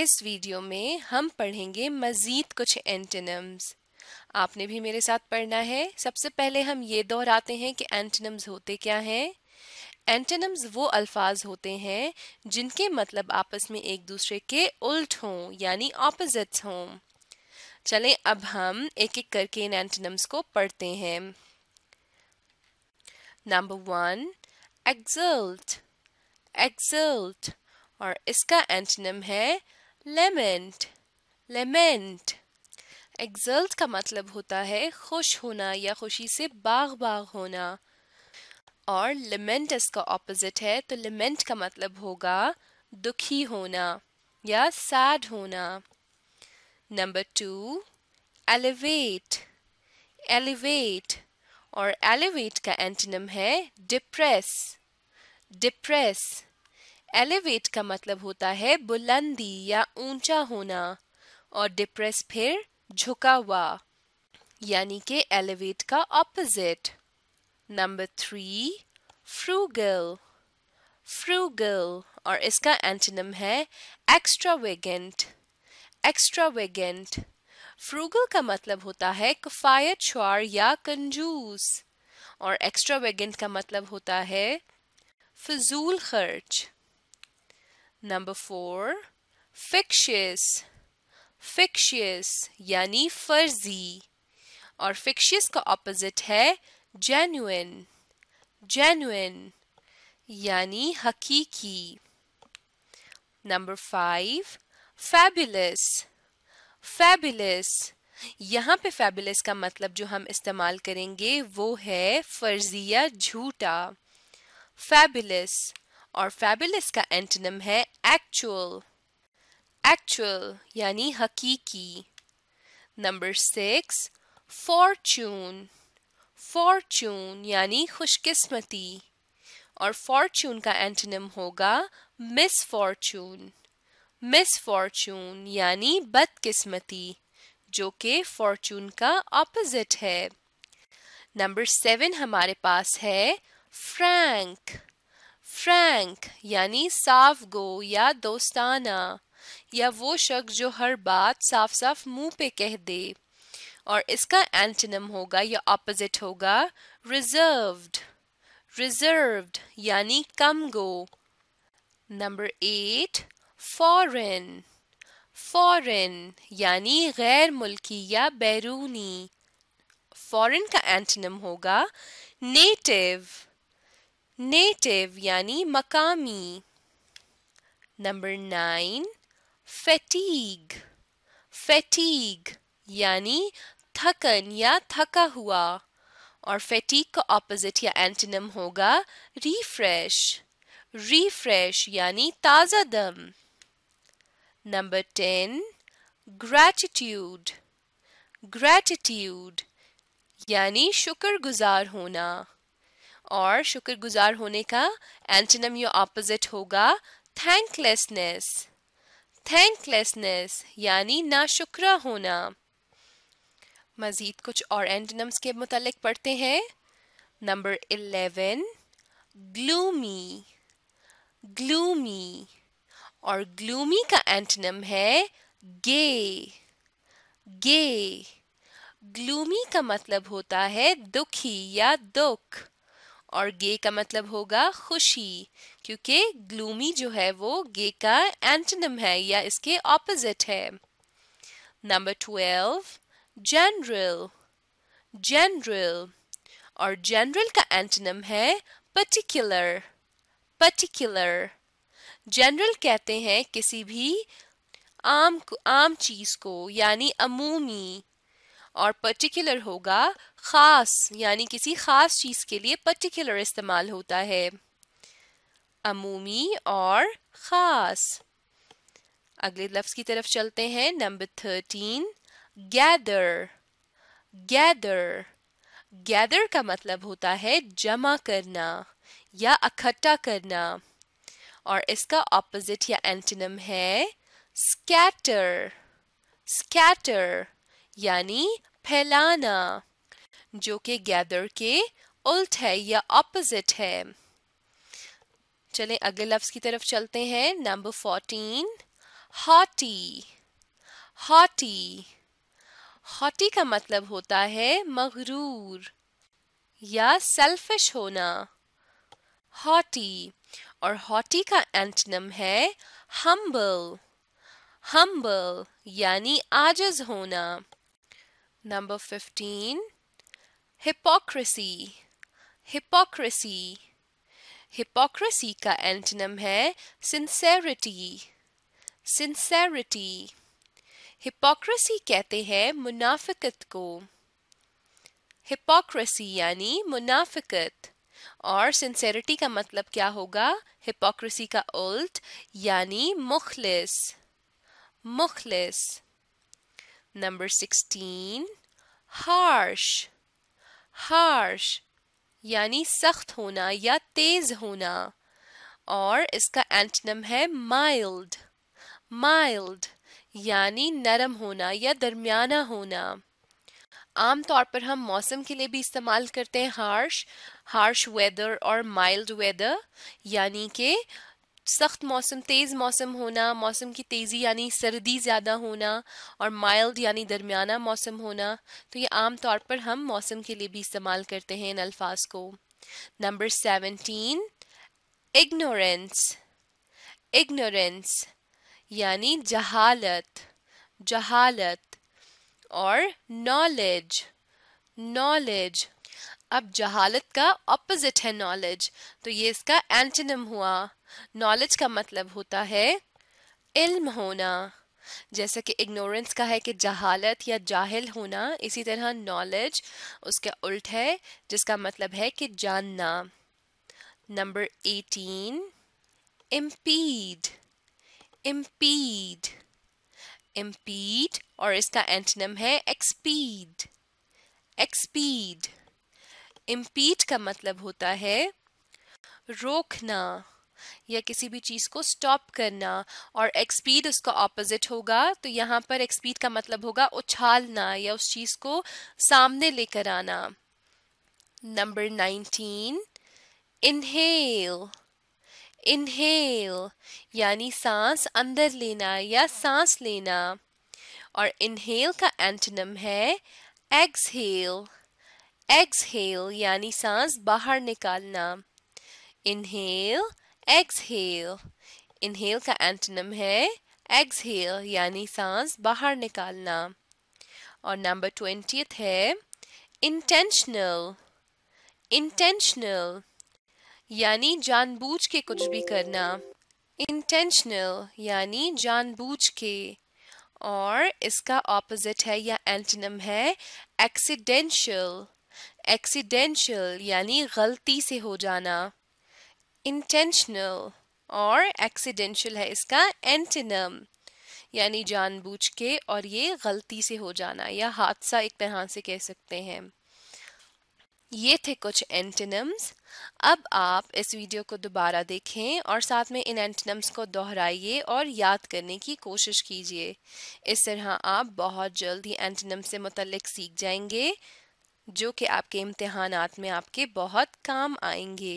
इस वीडियो में हम पढ़ेंगे मज़ीद कुछ एंटनम्स आपने भी मेरे साथ पढ़ना है सबसे पहले हम ये दोहराते हैं कि एंटनम्स होते क्या हैं एंटनम्स वो अल्फाज होते हैं जिनके मतलब आपस में एक दूसरे के उल्ट हों यानी ऑपोजिट्स हों चलें अब हम एक एक करके इन एंटनम्स को पढ़ते हैं नंबर वन एक्सल्ट एक्सल्ट और इसका एंटनम है लेमेंट लेमेंट एग्जल्ट का मतलब होता है खुश होना या खुशी से बाग बाग होना और लेमेंट इसका ऑपोजिट है तो लेमेंट का मतलब होगा दुखी होना या सैड होना नंबर टू एलिवेट एलिवेट और एलिवेट का एंटनम है डिप्रेस डिप्रेस एलिवेट का मतलब होता है बुलंदी या ऊंचा होना और डिप्रेस फिर झुका हुआ यानी कि एलिवेट का opposite number three frugal frugal और इसका एंटनम है एक्स्ट्रावेगेंट एक्स्ट्रावेगेंट फ्रूगल का मतलब होता है कफायत शुआर या कंजूस और एक्स्ट्रावेगेंट का मतलब होता है फजूल खर्च नंबर फोर फिक्शियस फिक्शियस यानी फर्जी और फिक्शियस का ऑपोजिट है जेन्युन जेन्युन यानी हकीकी नंबर फाइव फैबुलस फैबुलस यहाँ पे फैबुलस का मतलब जो हम इस्तेमाल करेंगे वो है फर्जिया झूठा फैबुलस और फैबुलस का एंटनम है एक्चुअल एक्चुअल यानी हकीकी नंबर सिक्स फॉर्चून फॉर्चून यानी खुशकिस्मती और फॉर्चून का एंटनम होगा मिस फॉर्चून मिस फॉर्चून यानी बदकिस्मती जो कि फॉर्चून का ऑपोजिट है नंबर सेवन हमारे पास है फ्रैंक फ्रैंक यानी साफ गो या दोस्ताना या वो शख्स जो हर बात साफ साफ मुंह पे कह दे और इसका एंटनम होगा या ऑपोजिट होगा रिजर्व्ड रिजर्व्ड यानी कम गो नंबर एट फॉरेन फॉरेन यानी गैर मुल्की या बैरूनी फॉरेन का एंटनम होगा नेटिव नेटिव यानी मकामी नंबर नाइन फैटीग फैटीग यानी थकन या थका हुआ और फैटीग का ऑपोजिट या एंटनम होगा रिफ्रेश रिफ्रेश यानी ताज़ा दम नंबर टेन ग्रैटिट्यूड ग्रैटिट्यूड यानी शुक्रगुजार होना और शुक्रगुजार होने का एंटनम या ऑपोजिट होगा थैंकलेसनेस थैंकलेसनेस यानी शुक्र होना मज़ीद कुछ और एंटनम्स के मुतालिक पढ़ते हैं नंबर इलेवन ग्लूमी ग्लूमी और ग्लूमी का एंटनम है गे गे ग्लूमी का मतलब होता है दुखी या दुख और गे का मतलब होगा खुशी क्योंकि ग्लूमी जो है वो गे का एंटनम है या इसके ऑपोजिट है नंबर ट्वेल्व जनरल जनरल और जनरल का एंटनम है पर्टिकुलर पर्टिकुलर जनरल कहते हैं किसी भी आम आम चीज़ को यानी अमूमी और पर्टिकुलर होगा ख़ास यानी किसी ख़ास चीज़ के लिए पर्टिकुलर इस्तेमाल होता है अमूमी और ख़ास अगले लफ्ज़ की तरफ चलते हैं number thirteen gather gather gather का मतलब होता है जमा करना या इकट्ठा करना और इसका ऑपोजिट या एंटिनम है स्कैटर स्कैटर यानी फैलाना जो कि गैदर के उल्ट है या ऑपोजिट है चलें अगले लफ्ज की तरफ चलते हैं number fourteen haughty haughty haughty का मतलब होता है मगरूर या सेल्फिश होना हॉटी और हॉटी का एंटनम है हम्बल हम्बल यानी आजज होना Number 15 Hypocrisy Hypocrisy Hypocrisy का एंटनम है सिंसेरिटी सिंसेरिटी हिपोक्रेसी कहते हैं मुनाफिकत को हिपोक्रेसी यानी मुनाफिकत और सिंसेरिटी का मतलब क्या होगा हिपोक्रेसी का उल्ट यानी मुखलिस मुखलिस Number 16 harsh harsh यानी सख्त होना या तेज होना और इसका एंटनम है माइल्ड माइल्ड यानी नरम होना या दरमियाना होना आमतौर पर हम मौसम के लिए भी इस्तेमाल करते हैं हार्श हार्श वेदर और माइल्ड वेदर यानी कि सख्त मौसम तेज़ मौसम होना मौसम की तेज़ी यानी सर्दी ज़्यादा होना और माइल्ड यानी दरमियाना मौसम होना तो ये आम तौर पर हम मौसम के लिए भी इस्तेमाल करते हैं इन अल्फाज को नंबर सेवेंटीन इग्नोरेंस इग्नोरेंस यानी जहालत जहालत और नॉलेज नॉलेज अब जहालत का ऑपोजिट है नॉलेज तो ये इसका एंटनम हुआ नॉलेज का मतलब होता है इल्म होना जैसे कि इग्नोरेंस का है कि जहालत या जाहिल होना इसी तरह नॉलेज उसके उल्ट है जिसका मतलब है कि जानना number eighteen impede impede impede और इसका एंटनम है एक्सपीड एक्सपीड इम्पीड का मतलब होता है रोकना या किसी भी चीज़ को स्टॉप करना और एक्सपीड उसका ऑपोजिट होगा तो यहाँ पर एक्सपीड का मतलब होगा उछालना या उस चीज़ को सामने लेकर आना नंबर नाइनटीन इनहेल इनहेल यानी सांस अंदर लेना या सांस लेना और इनहेल का एंटनम है एक्सहेल एक्सहेल यानी सांस बाहर निकालना इनहेल एक्सहेल इनहेल का एंटनम है एक्सहेल यानी सांस बाहर निकालना और नंबर ट्वेंटियथ है इंटेंशनल इंटेंशनल यानी जानबूझ के कुछ भी करना इंटेंशनल यानी जानबूझ के और इसका ऑपोजिट है या एंटनम है एक्सीडेंशियल एक्सीडेंशियल यानी गलती से हो जाना इंटेंशनल और एक्सीडेंशल है इसका एंटिनम यानी जानबूझ के और ये गलती से हो जाना या हादसा एक तरह से कह सकते हैं ये थे कुछ एंटिनम्स अब आप इस वीडियो को दोबारा देखें और साथ में इन एंटिनम्स को दोहराइए और याद करने की कोशिश कीजिए इस तरह आप बहुत जल्द ही एंटिनम से मुतलक सीख जाएंगे जो कि आपके इम्तहानात में आपके बहुत काम आएंगे